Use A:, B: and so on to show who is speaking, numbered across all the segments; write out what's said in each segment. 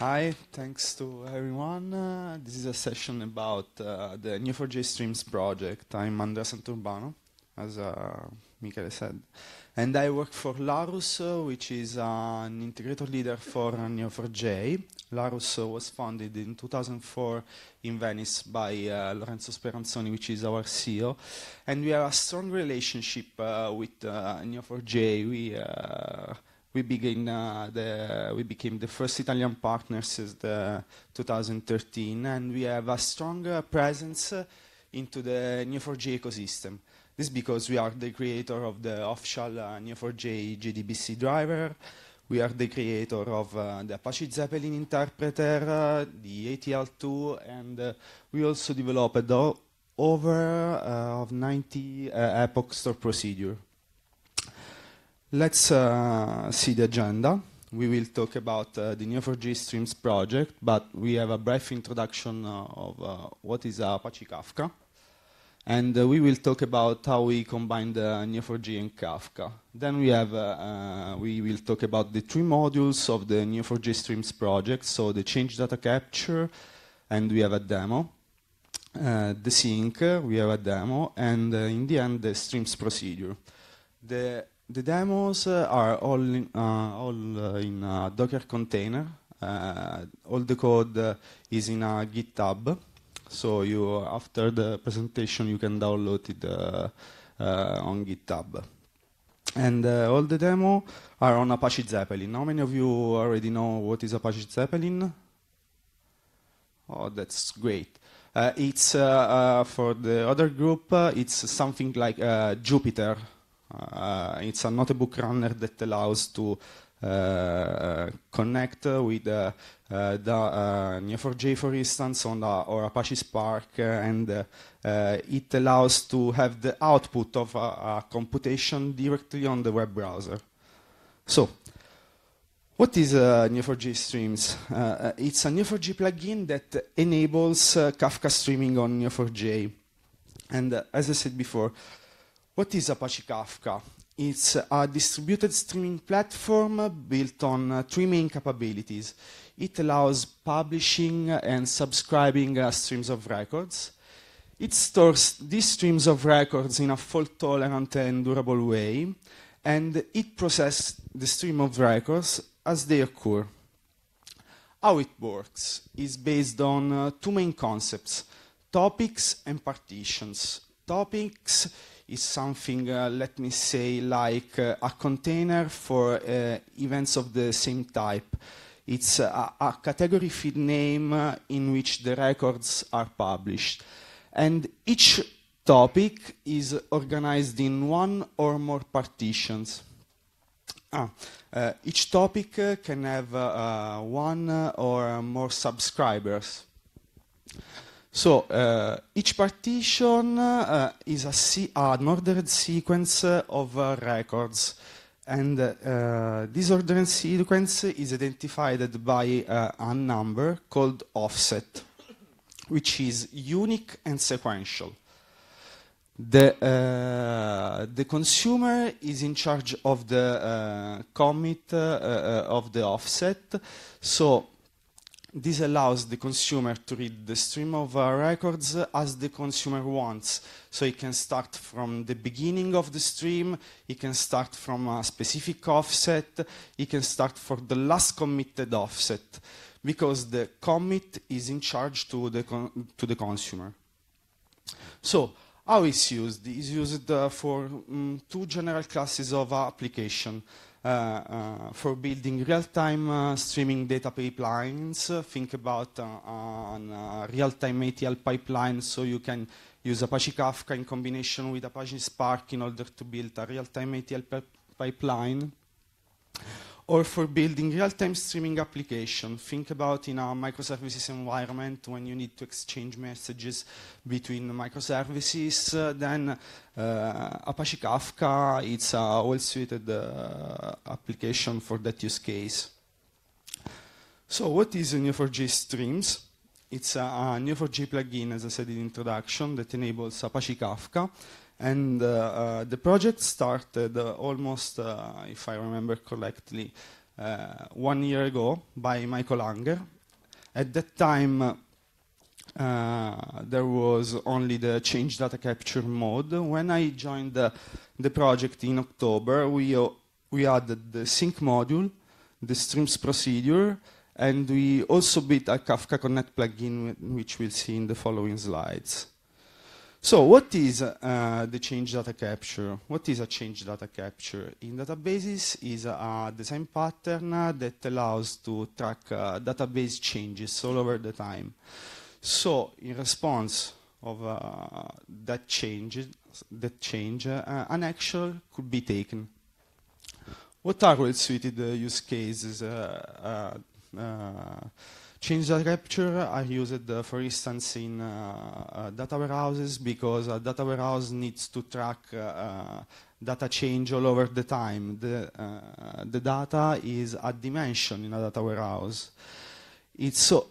A: Hi, thanks to everyone. Uh, this is a session about uh, the Neo4j Streams project. I'm Andrea Santurbano, as uh, Michele said. And I work for Larus, uh, which is an integrator leader for Neo4j. Larus uh, was founded in 2004 in Venice by uh, Lorenzo Speranzoni, which is our CEO. And we have a strong relationship with Neo4j. We we uh, the we became the first Italian partner since 2013, and we have a strong uh, presence uh, into the Neo4j ecosystem. This is because we are the creator of the official uh, Neo4j JDBC driver. We are the creator of the Apache Zeppelin interpreter, the ATL2, and we also developed over of 90 epoch store procedure. Let's uh, see the agenda. We will talk about uh, the Neo4j Streams project, but we have a brief introduction uh, of uh, what is Apache Kafka. And uh, we will talk about how we combine the Neo4j and Kafka. Then we, have, uh, we will talk about the three modules of the Neo4j Streams project, so the change data capture, and we have a demo. the sync, we have a demo, and in the end, the streams procedure. The the demos uh, are all in, uh, all, uh, in a Docker container. Uh, all the code is in a GitHub. So you, after the presentation, you can download it on GitHub. And all the demo are on Apache Zeppelin. How many of you already know what is Apache Zeppelin? Oh, that's great. Uh, it's uh, uh, for the other group. it's something like Jupyter uh, it's a notebook runner that allows to uh, uh, connect with the Neo4j, for instance, on the, or Apache Spark, and it allows to have the output of a, a computation directly on the web browser. So, what is uh, Neo4j Streams? Uh, it's a Neo4j plugin that enables uh, Kafka streaming on Neo4j. And as I said before, what is Apache Kafka? It's a distributed streaming platform built on uh, three main capabilities. It allows publishing and subscribing uh, streams of records. It stores these streams of records in a fault-tolerant and durable way, and it processes the stream of records as they occur. How it works is based on uh, two main concepts, topics and partitions. Topics is something, uh, let me say, like uh, a container for uh, events of the same type. It's a, a category feed name uh, in which the records are published. And each topic is organized in one or more partitions. Ah, uh, each topic uh, can have one or more subscribers. So uh, each partition uh, is a se an ordered sequence of uh, records. And uh, this ordered sequence is identified by uh, a number called offset, which is unique and sequential. The, uh, the consumer is in charge of the commit of the offset, so this allows the consumer to read the stream of uh, records as the consumer wants. So it can start from the beginning of the stream, it can start from a specific offset, it can start for the last committed offset, because the commit is in charge to the, to the consumer. So how it's used? It's used uh, for mm, two general classes of uh, application. Uh, uh, for building real-time uh, streaming data pipelines. Think about a real-time ETL pipeline so you can use Apache Kafka in combination with Apache Spark in order to build a real-time ETL pipeline or for building real-time streaming application. Think about in a microservices environment when you need to exchange messages between microservices, uh, then uh, Apache Kafka, it's a well-suited uh, application for that use case. So what is Neo4j Streams? It's a, a Neo4j plugin, as I said in the introduction, that enables Apache Kafka. And uh, uh, the project started almost, uh, if I remember correctly, one year ago by Michael Anger. At that time, uh, there was only the change data capture mode. When I joined the, the project in October, we, uh, we added the sync module, the streams procedure, and we also built a Kafka Connect plugin, which we'll see in the following slides. So what is uh, the change data capture? What is a change data capture? In databases is uh, a design pattern that allows to track uh, database changes all over the time. So in response of uh, that change, that change uh, an action could be taken. What are well-suited uh, use cases uh, change the rapture are used, uh, for instance, in uh, uh, data warehouses because a uh, data warehouse needs to track uh, data change all over the time. The, the data is a dimension in a data warehouse. It's so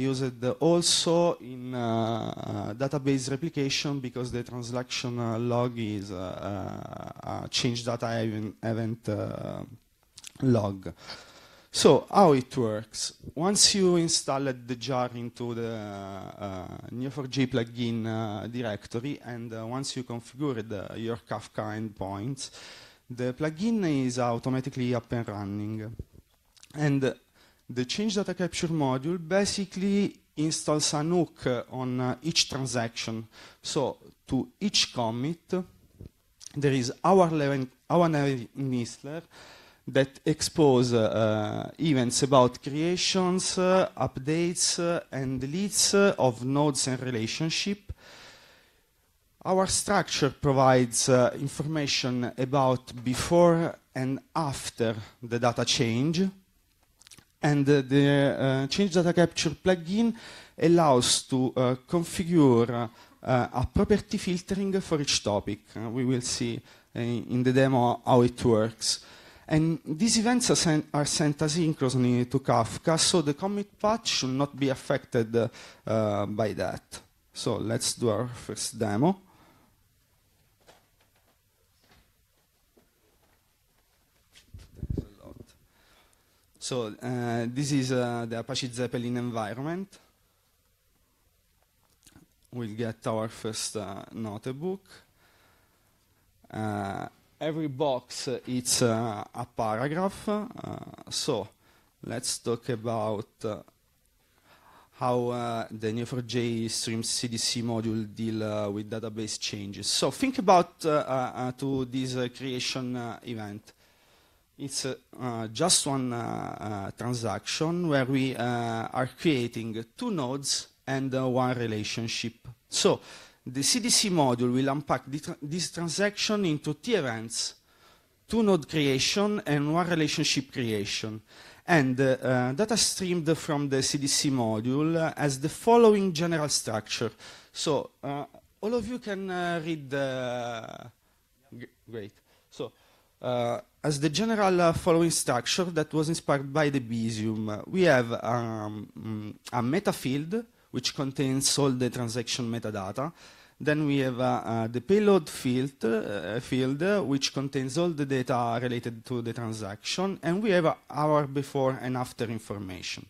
A: used also in database replication because the transaction log is a change data event, event log. So how it works? Once you installed the jar into the uh, uh Neo4j plugin uh, directory, and uh, once you configured uh, your Kafka endpoints, the plugin is automatically up and running. And uh, the change data capture module basically installs a hook on each transaction. So to each commit, there is our, our nistler, that expose uh, events about creations, uh, updates, uh, and deletes uh, of nodes and relationship. Our structure provides information about before and after the data change. And the Change Data Capture plugin allows to configure uh, a property filtering for each topic. Uh, we will see uh, in the demo how it works. And these events are sent, are sent, asynchronously to Kafka, so the commit part should not be affected uh, by that. So let's do our first demo. So uh, this is uh, the Apache Zeppelin environment. We'll get our first uh, notebook. Uh, every box it's a paragraph. Uh, so let's talk about uh, how uh, the Neo4j Stream CDC module deal uh, with database changes. So think about uh, uh to this creation event. It's just one transaction where we are creating two nodes and one relationship. So the CDC module will unpack this transaction into T events, two node creation and one relationship creation, and uh, data uh, streamed from the CDC module has the following general structure. So uh, all of you can uh, read the... Great. So uh, as the general uh, following structure that was inspired by the Besium, we have um, mm, a meta field, which contains all the transaction metadata, then we have uh, uh, the payload field, uh, field which contains all the data related to the transaction, and we have our before and after information.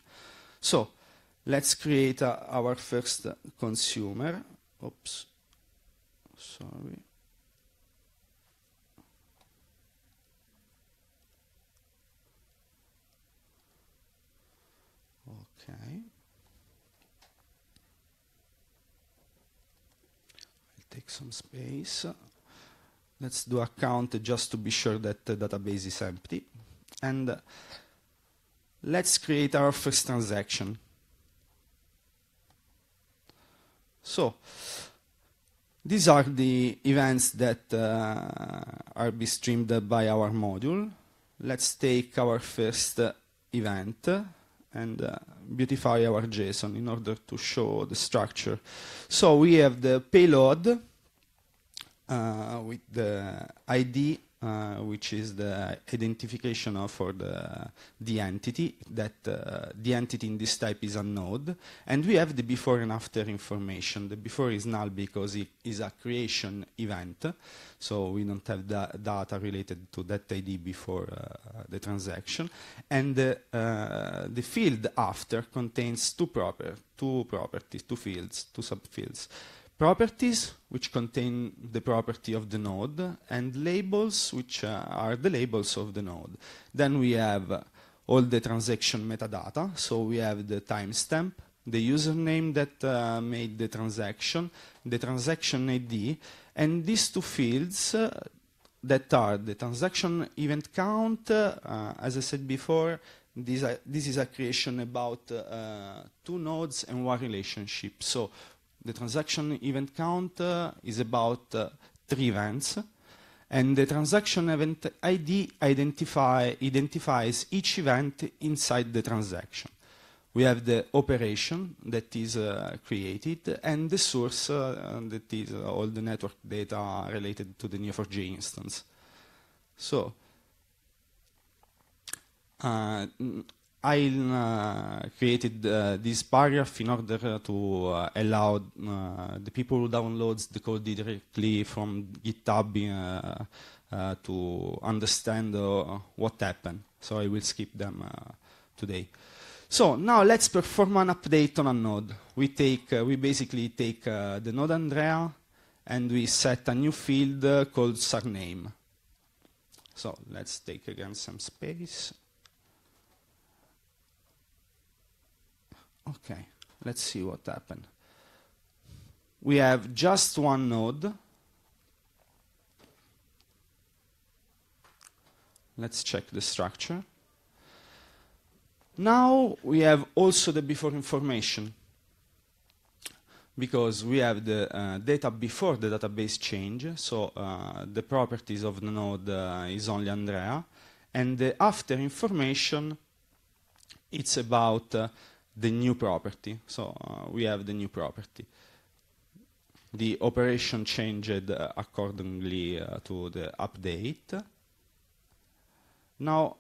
A: So let's create our first consumer. Oops, sorry. Okay. take some space. Let's do a count just to be sure that the database is empty. And let's create our first transaction. So, these are the events that uh, are be streamed by our module. Let's take our first uh, event and uh, beautify our JSON in order to show the structure. So we have the payload uh, with the ID, uh, which is the identification of for the, the entity, that uh, the entity in this type is a node. And we have the before and after information. The before is null because it is a creation event. So we don't have da data related to that ID before uh, the transaction. And the, uh, the field after contains two, proper, two properties, two fields, two subfields properties, which contain the property of the node, and labels, which uh, are the labels of the node. Then we have all the transaction metadata, so we have the timestamp, the username that uh, made the transaction, the transaction ID, and these two fields uh, that are the transaction event count, uh, uh as I said before, this, this is a creation about uh, uh, two nodes and one relationship. So the transaction event count uh, is about uh, three events, and the transaction event ID identify, identifies each event inside the transaction. We have the operation that is uh, created and the source uh, that is uh, all the network data related to the Neo4j instance. So, uh, I uh, created uh, this paragraph in order to uh, allow uh, the people who download the code directly from GitHub uh, uh, to understand what happened. So I will skip them today. So now let's perform an update on a node. We take, we basically take the node Andrea and we set a new field called surname. So let's take again some space. Okay, let's see what happened. We have just one node. Let's check the structure. Now we have also the before information because we have the uh, data before the database change, so uh, the properties of the node uh, is only Andrea, and the after information, it's about uh, the new property. So uh, we have the new property. The operation changed uh, accordingly uh, to the update. Now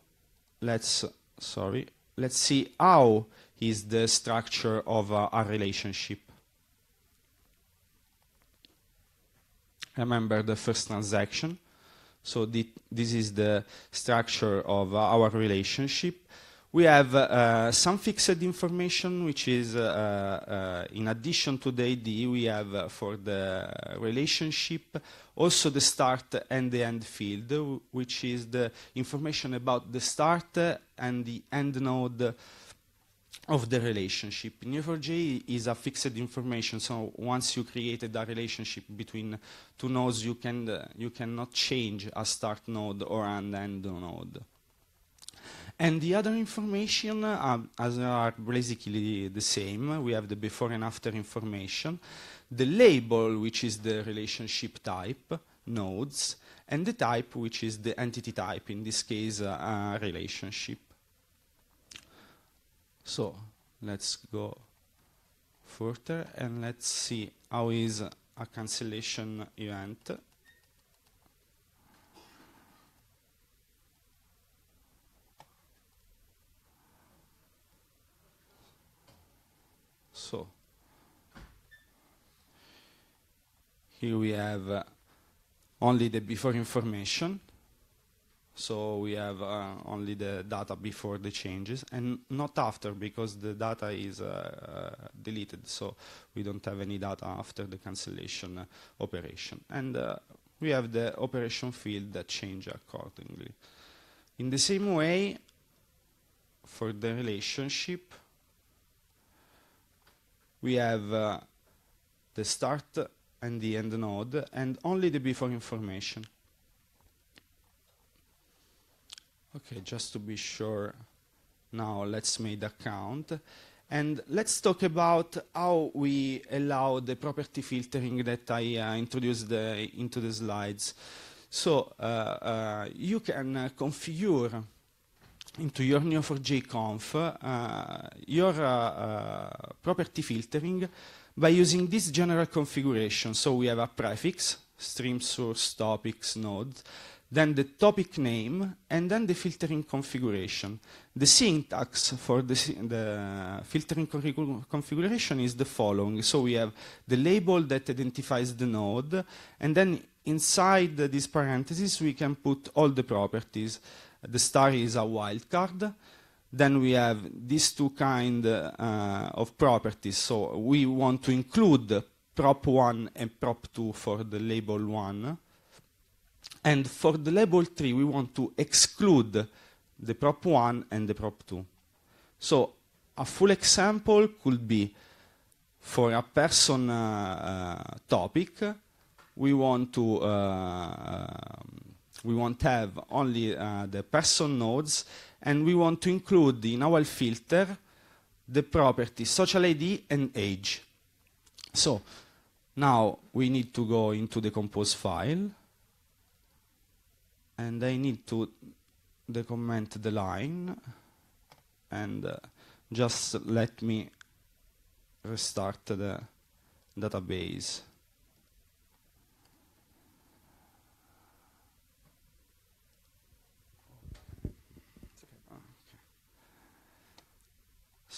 A: let's sorry, let's see how is the structure of a uh, relationship. Remember the first transaction. So this is the structure of uh, our relationship we have uh, uh, some fixed information, which is, uh, uh, in addition to the ID, we have uh, for the relationship also the start and the end field, which is the information about the start and the end node of the relationship. Neo4j is a fixed information, so once you created a relationship between two nodes, you, can, uh, you cannot change a start node or an end node. And the other information uh, are, are basically the same. We have the before and after information, the label, which is the relationship type, nodes, and the type, which is the entity type, in this case, uh, relationship. So let's go further and let's see how is a cancellation event. also. Here we have uh, only the before information. So we have uh, only the data before the changes and not after because the data is uh, uh deleted. So we don't have any data after the cancellation uh, operation. And uh, we have the operation field that change accordingly. In the same way, for the relationship, we have uh, the start and the end node and only the before information. Okay, just to be sure, now let's make the count. And let's talk about how we allow the property filtering that I uh, introduced uh, into the slides. So uh, uh, you can uh, configure into your Neo4j conf uh, your uh, uh, property filtering by using this general configuration. So we have a prefix, stream source topics node, then the topic name, and then the filtering configuration. The syntax for the, the filtering configuration is the following. So we have the label that identifies the node, and then inside these parentheses we can put all the properties. The star is a wildcard. Then we have these two kind uh, of properties. So we want to include prop 1 and prop 2 for the label 1. And for the label 3, we want to exclude the prop 1 and the prop 2. So a full example could be for a person uh, uh, topic, we want to uh, um, we want to have only uh, the person nodes, and we want to include in our filter the property social ID and age. So now we need to go into the compose file, and I need to decomment the line, and uh, just let me restart the database.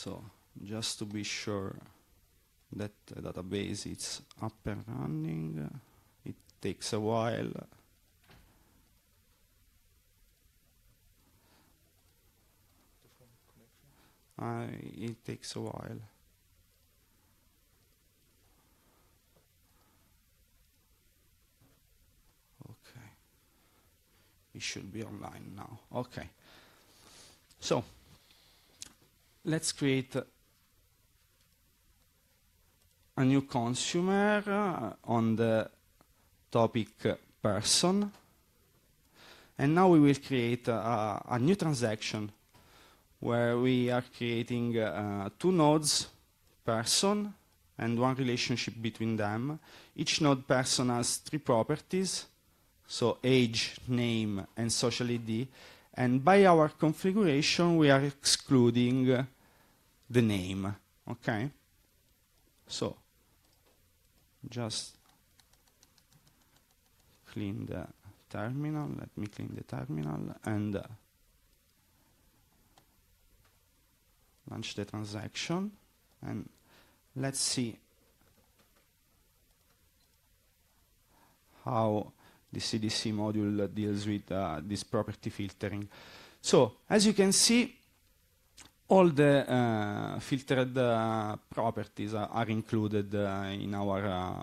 A: So just to be sure that the database is up and running, it takes a while. Uh, it takes a while. Okay. It should be online now. Okay. So let's create a new consumer on the topic person. And now we will create a, a new transaction where we are creating uh, two nodes, person and one relationship between them. Each node person has three properties, so age, name, and social ID. And by our configuration, we are excluding the name, okay? So, just clean the terminal, let me clean the terminal and uh, launch the transaction and let's see how the CDC module deals with uh, this property filtering. So, as you can see, all the uh, filtered uh, properties uh, are included uh, in our uh,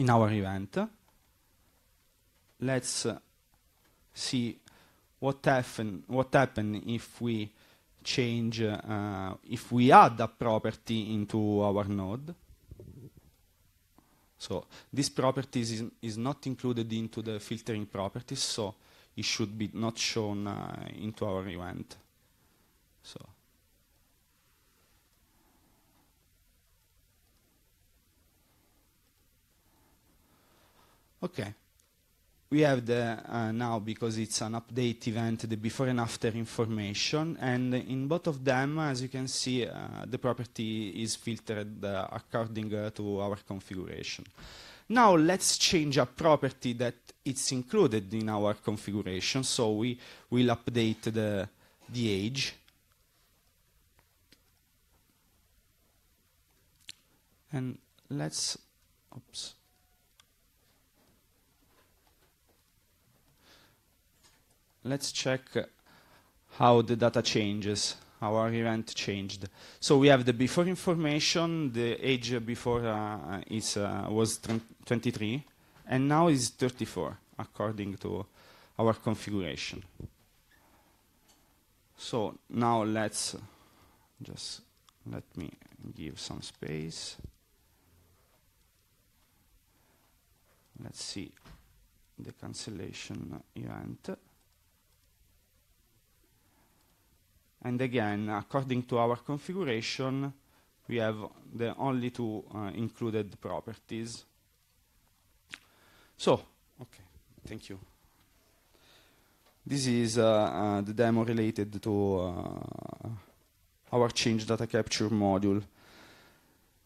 A: in our event. Let's uh, see what happen what happen if we change if we add a property into our node. So this property is, is not included into the filtering properties, so it should be not shown into our event. So. Okay. We have the, uh, now, because it's an update event, the before and after information, and in both of them, as you can see, uh, the property is filtered uh, according uh, to our configuration. Now let's change a property that it's included in our configuration, so we will update the, the age. And let's, oops. let's check how the data changes, how our event changed. So we have the before information, the age before uh, is, uh, was 23, and now is 34, according to our configuration. So now let's just let me give some space. Let's see the cancellation event. And again, according to our configuration, we have the only two uh, included properties. So, okay, thank you. This is uh, uh, the demo related to uh, our change data capture module.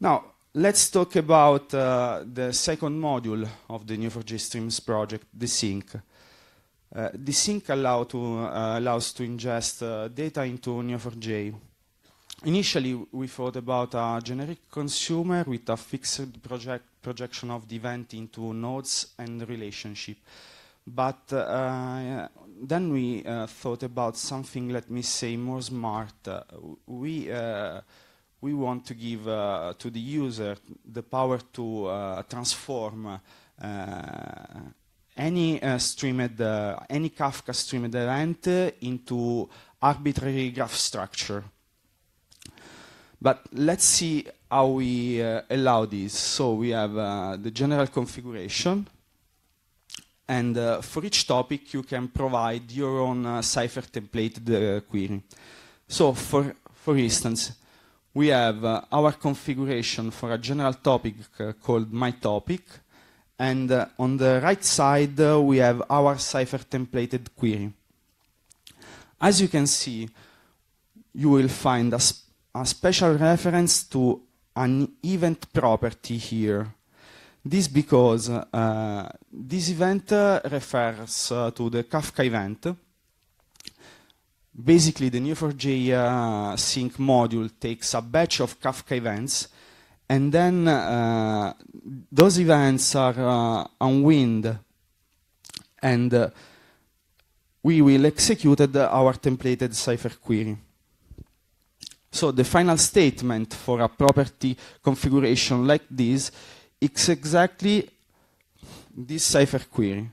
A: Now, let's talk about uh, the second module of the Neo4j Streams project, the sync. Uh, eh, the sync allow to, uh, allows to ingest uh, data into Neo4j. Initially, we thought about a generic consumer with a fixed project projection of the event into nodes and relationship. But then we thought about something, let me say, more smart. we, we want to give to the user the power to transform any uh, streamed, uh, any Kafka streamed event into arbitrary graph structure. But let's see how we uh, allow this. So we have uh, the general configuration. And uh, for each topic, you can provide your own uh, cipher templated uh, query. So for, for instance, we have uh, our configuration for a general topic called my topic. And uh, on the right side, uh, we have our Cypher templated query. As you can see, you will find a, sp a special reference to an event property here. This because uh, this event uh, refers uh, to the Kafka event. Basically, the Neo4j uh, sync module takes a batch of Kafka events and then uh, those events are uh, wind and uh, we will execute our templated cipher query. So the final statement for a property configuration like this is exactly this cipher query.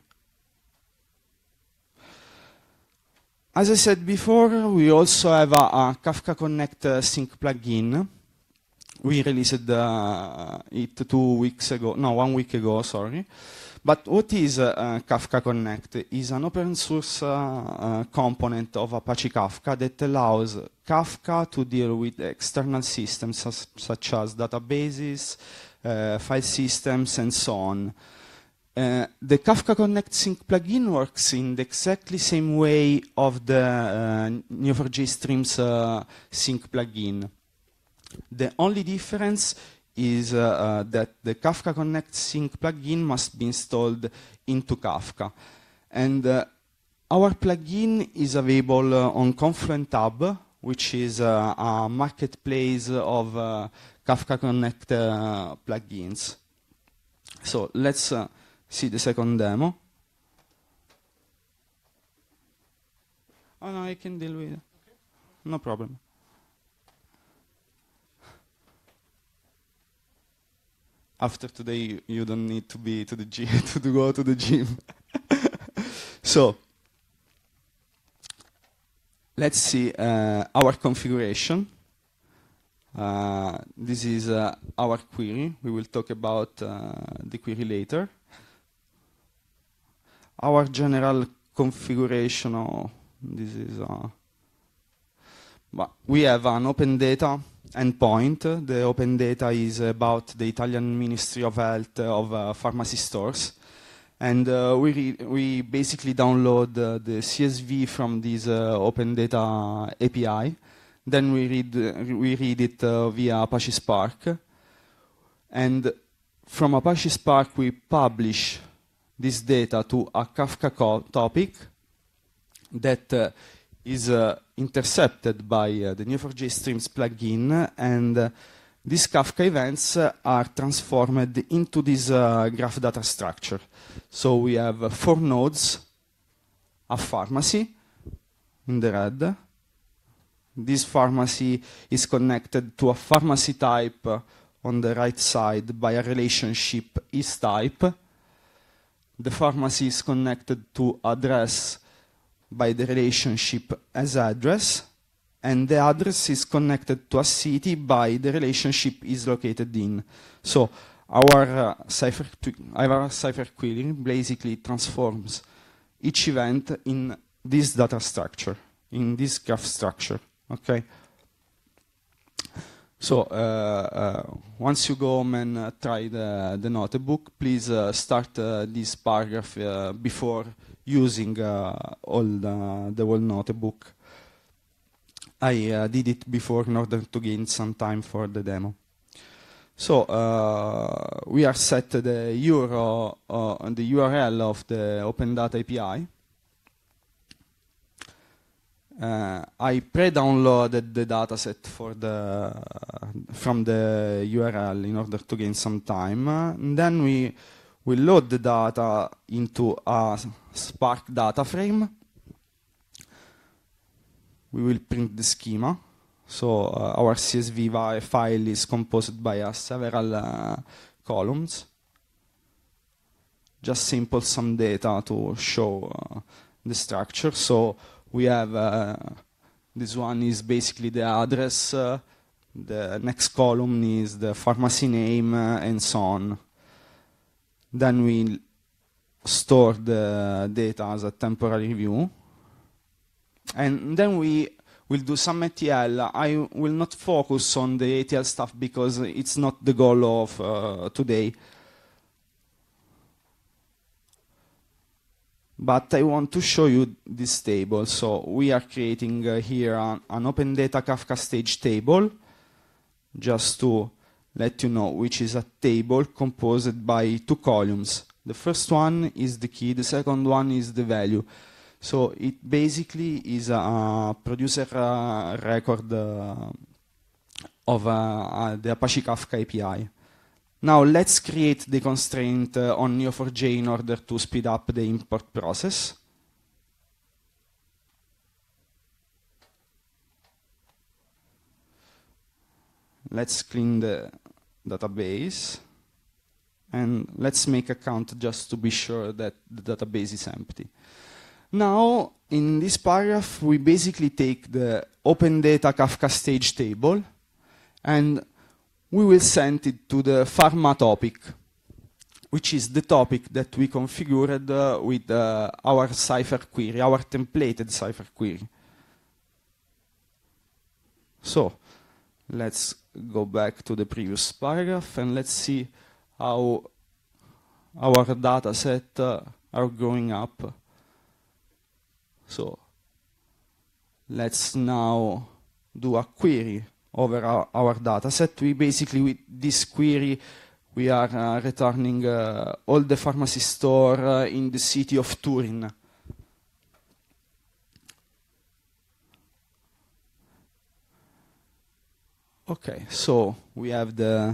A: As I said before, we also have a, a Kafka Connect uh, sync plugin we released uh, it two weeks ago, no, one week ago, sorry. But what is uh, Kafka Connect? Is an open source uh, uh, component of Apache Kafka that allows Kafka to deal with external systems as, such as databases, uh, file systems, and so on. Uh, the Kafka Connect Sync plugin works in the exactly same way of the uh, Neo4j Streams uh, Sync plugin. The only difference is uh, uh, that the Kafka Connect Sync plugin must be installed into Kafka. And uh, our plugin is available on Confluent Hub, which is a marketplace of Kafka Connect plugins. So let's see the second demo. Oh no, I can deal with it. Okay. No problem. after today you don't need to be to the gym to go to the gym. so let's see uh, our configuration. Uh, this is uh, our query. We will talk about uh, the query later. Our general configuration. Oh, this is. Uh, but we have an open data endpoint. The open data is about the Italian Ministry of Health of uh, pharmacy stores. And uh, we, we basically download uh, the CSV from this open data API. Then we read, we read it via Apache Spark. And from Apache Spark, we publish this data to a Kafka topic that is uh, intercepted by uh, the Neo4j Streams plugin, and uh, these Kafka events are transformed into this graph data structure. So we have four nodes, a pharmacy in the red. This pharmacy is connected to a pharmacy type on the right side by a relationship is type. The pharmacy is connected to address by the relationship as address, and the address is connected to a city by the relationship is located in. So our uh, cipher our cipher query basically transforms each event in this data structure, in this graph structure. Okay. So uh, uh, once you go home and uh, try the, the notebook, please uh, start uh, this paragraph before using uh, all the, the whole notebook. I uh, did it before in order to gain some time for the demo. So uh, we are set the euro uh, the URL of the Open Data API. Uh, I pre-downloaded the dataset for the from the URL in order to gain some time. And then we we load the data into a Spark data frame. We will print the schema. So uh, our CSV file is composed by uh, several uh, columns. Just simple some data to show uh, the structure. So we have uh, this one is basically the address. Uh, the next column is the pharmacy name and so on. Then we store the data as a temporary view. And then we will do some ATL. I will not focus on the ATL stuff because it's not the goal of uh, today. But I want to show you this table. So we are creating uh, here an, an, open data Kafka stage table just to let you know, which is a table composed by two columns. The first one is the key, the second one is the value. So it basically is a producer uh, record uh, of uh, uh the Apache Kafka API. Now let's create the constraint uh, on Neo4j in order to speed up the import process. Let's clean the database. And let's make a count just to be sure that the database is empty. Now, in this paragraph, we basically take the open data Kafka stage table and we will send it to the pharma topic, which is the topic that we configured uh, with uh, our cipher query, our templated cipher query. So, let's go back to the previous paragraph and let's see how our data set uh, are going up. So let's now do a query over our, our data set. We basically, with this query, we are uh, returning uh, all the pharmacy store uh, in the city of Turin. Okay, so we have the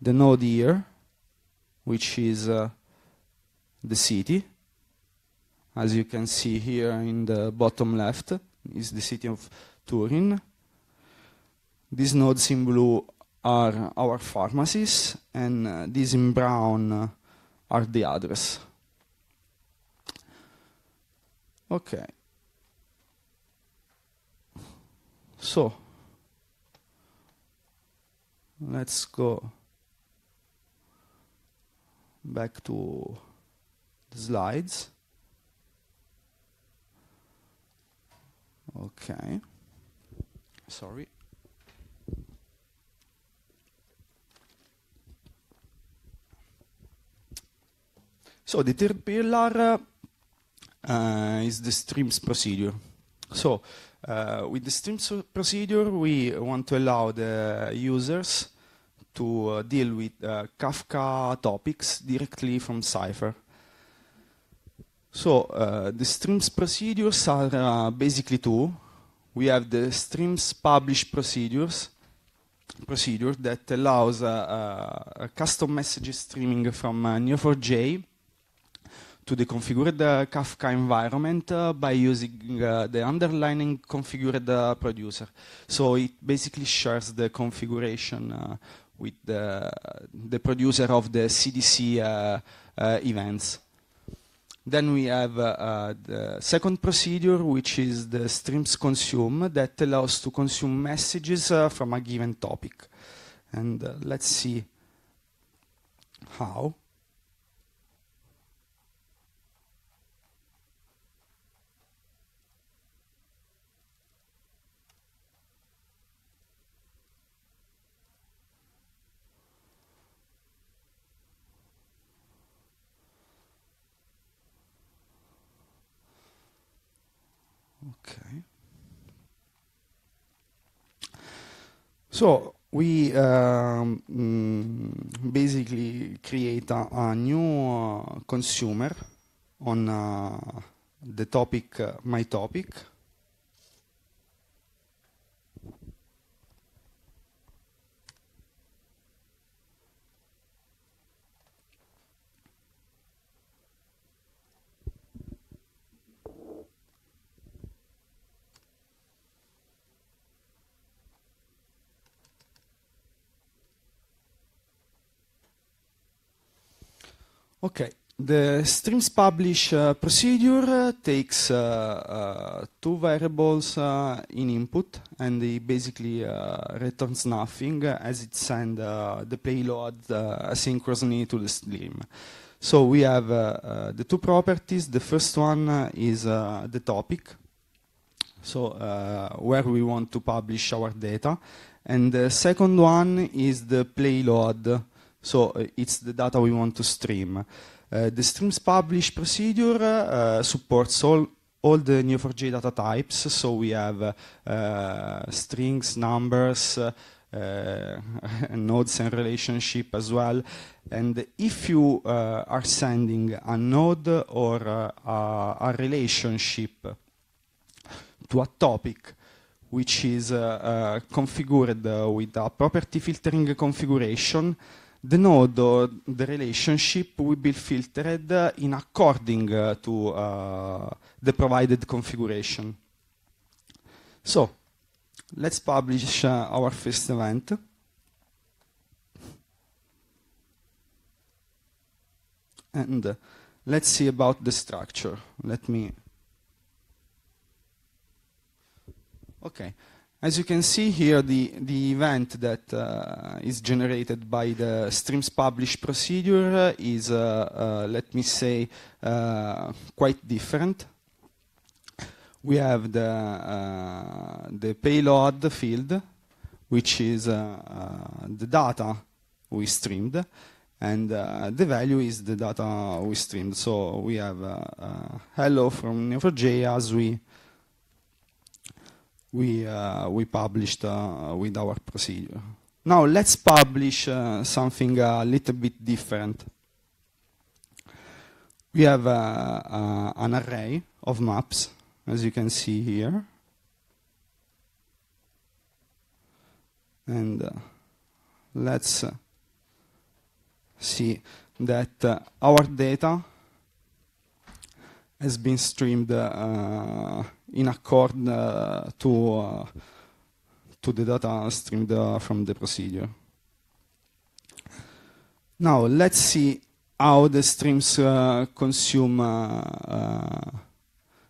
A: the node here, which is uh, the city. As you can see here in the bottom left is the city of Turin. These nodes in blue are our pharmacies, and uh, these in brown uh, are the address. Okay. So Let's go back to the slides. Okay. Sorry. So the third pillar uh, is the streams procedure. So uh, with the stream procedure, we want to allow the users to uh, deal with uh, Kafka topics directly from Cypher. So uh, the streams procedures are uh, basically two. We have the streams publish procedures, procedure that allows uh, custom messages streaming from Neo4j to deconfigure the Kafka environment uh, by using uh, the underlining configured producer. So it basically shares the configuration uh, with the, the, producer of the CDC uh, uh, events. Then we have the second procedure, which is the streams consume, that allows to consume messages from a given topic. And let's see how. So we um, mm, basically create a, a new uh, consumer on uh, the topic, uh, my topic, Okay, the streams publish uh, procedure uh, takes uh, uh, two variables uh, in input and it basically returns nothing as it sends the payload asynchronously to the stream. So we have the two properties. The first one is the topic, so uh, where we want to publish our data. And the second one is the payload. So uh, it's the data we want to stream. Uh, the streams publish procedure uh, supports all all the Neo4j data types. So we have strings, numbers, uh, nodes and relationship as well. And if you uh, are sending a node or uh, a, a, relationship to a topic which is configured with a property filtering configuration, the node or the relationship will be filtered in according to uh, the provided configuration. So let's publish uh, our first event. And uh, let's see about the structure. Let me Okay. As you can see here, the, the event that uh, is generated by the streams publish procedure uh, is, uh, uh, let me say, uh, quite different. We have the, uh, the payload field, which is the data we streamed, and the value is the data we streamed. So we have hello from Neo4j as we we, uh, we published uh, with our procedure. Now let's publish uh, something a little bit different. We have an array of maps, as you can see here. and uh, let's uh, see that uh, our data has been streamed in accord uh, to uh, to the data streamed from the procedure. Now let's see how the streams uh, consume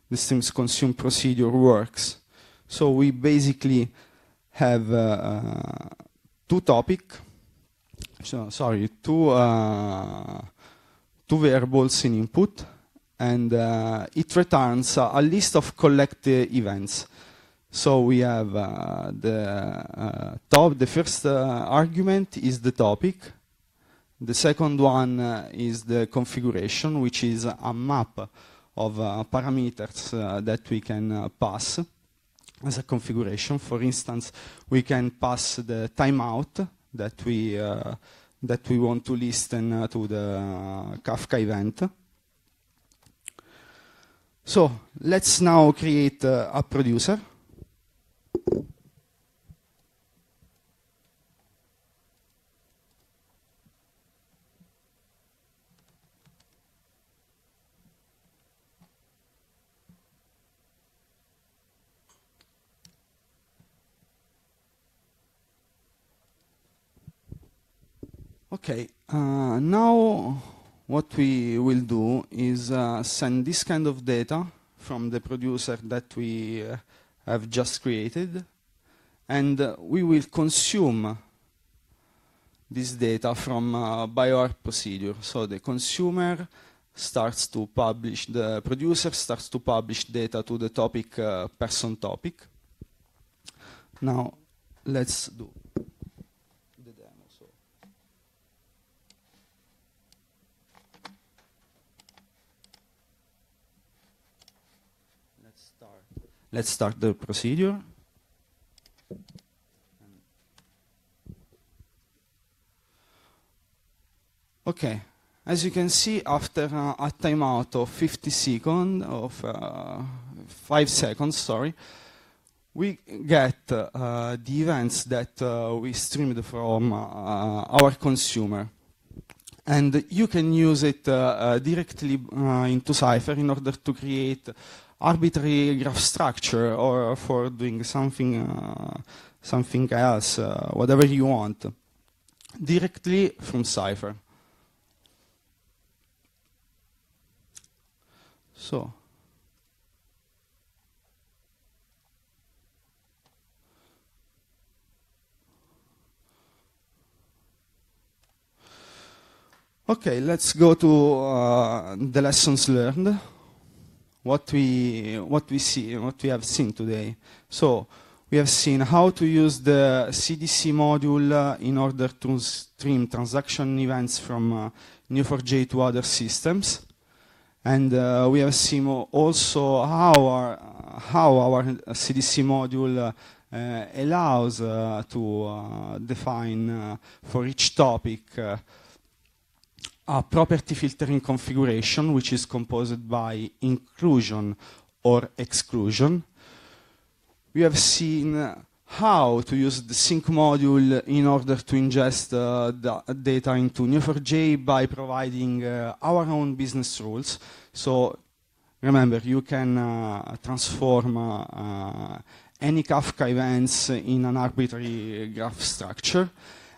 A: the streams consume procedure works. So we basically have two topic, so, sorry, two two variables in input and uh, it returns uh, a list of collected uh, events. So we have the top, the first argument is the topic, the second one uh, is the configuration, which is a map of uh, parameters uh, that we can pass as a configuration. For instance, we can pass the timeout that we, that we want to listen to the Kafka event. So let's now create uh, a producer. Okay, uh, now what we will do is uh, send this kind of data from the producer that we uh, have just created and uh, we will consume this data from uh, by our procedure. So the consumer starts to publish, the producer starts to publish data to the topic uh, person topic. Now let's do Let's start the procedure. Okay, as you can see, after uh, a timeout of 50 seconds, of uh, 5 seconds, sorry, we get uh, the events that uh, we streamed from uh, our consumer. And you can use it uh, directly into Cypher in order to create arbitrary graph structure or for doing something, uh, something else, uh, whatever you want, directly from Cypher. So, Okay, let's go to uh, the lessons learned what we, what we see, what we have seen today. So we have seen how to use the CDC module uh, in order to stream transaction events from uh, Neo4j to other systems. And uh, we have seen also how our, how our CDC module uh, allows uh, to uh, define for each topic a property filtering configuration, which is composed by inclusion or exclusion. We have seen how to use the sync module in order to ingest uh, the data into Neo4j by providing uh, our own business rules. So remember, you can uh, transform uh, uh, any Kafka events in an arbitrary graph structure.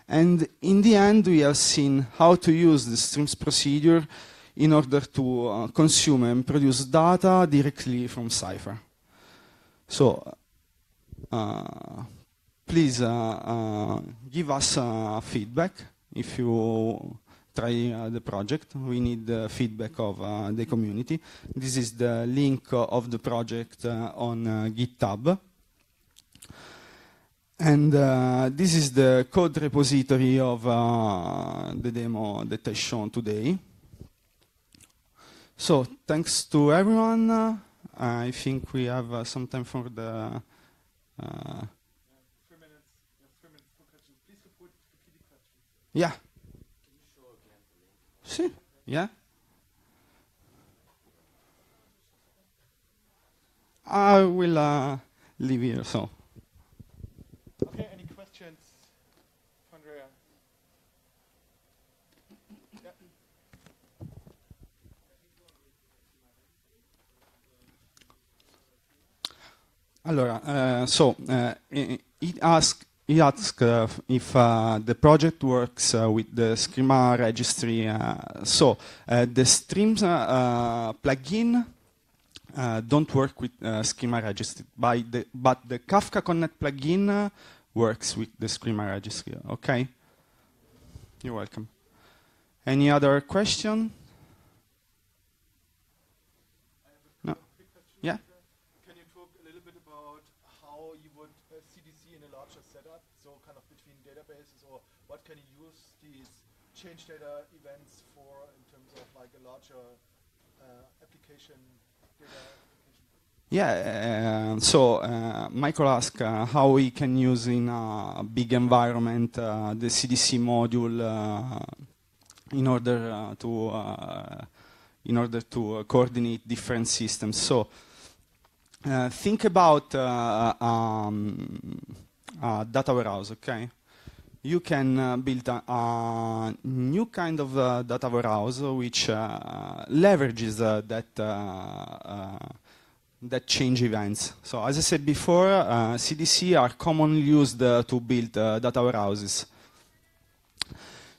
A: And in the end, we have seen how to use the streams procedure in order to uh, consume and produce data directly from Cypher. So uh, please uh, uh give us uh, feedback if you try uh, the project. We need the feedback of the community. This is the link of the project on GitHub. And uh, this is the code repository of uh, the demo that I shown today. So thanks to everyone. Uh, I think we have uh, some time for the. Yeah, uh, three Yeah. See? Yeah. I will uh, leave here. So. Allora, uh, so uh, eh, it asks he asked uh, if uh, the project works uh, with the Schema registry. Uh, so uh, the Streams uh, plugin don't work with Schema registry, the, but the Kafka Connect plugin works with the Schema registry. Okay, you're welcome. Any other question? change data events for in terms of like a larger uh, application data? Yeah, uh, so uh, Michael asked uh, how we can use in a big environment uh, the CDC module uh, in order to in order to coordinate different systems. So think about um, data warehouse, okay? you can uh, build a, a, new kind of uh, data warehouse uh, which uh, leverages uh, that uh, that change events. So as I said before, CDC are commonly used to build data warehouses.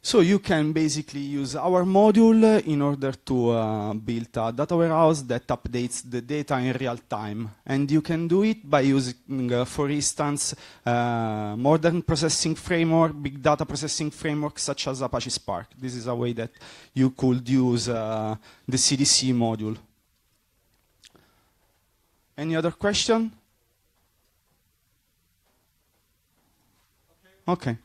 A: So you can basically use our module in order to uh, build a data warehouse that updates the data in real time. And you can do it by using, uh, for instance, uh, modern processing framework, big data processing framework such as Apache Spark. This is a way that you could use uh, the CDC module. Any other question? Okay.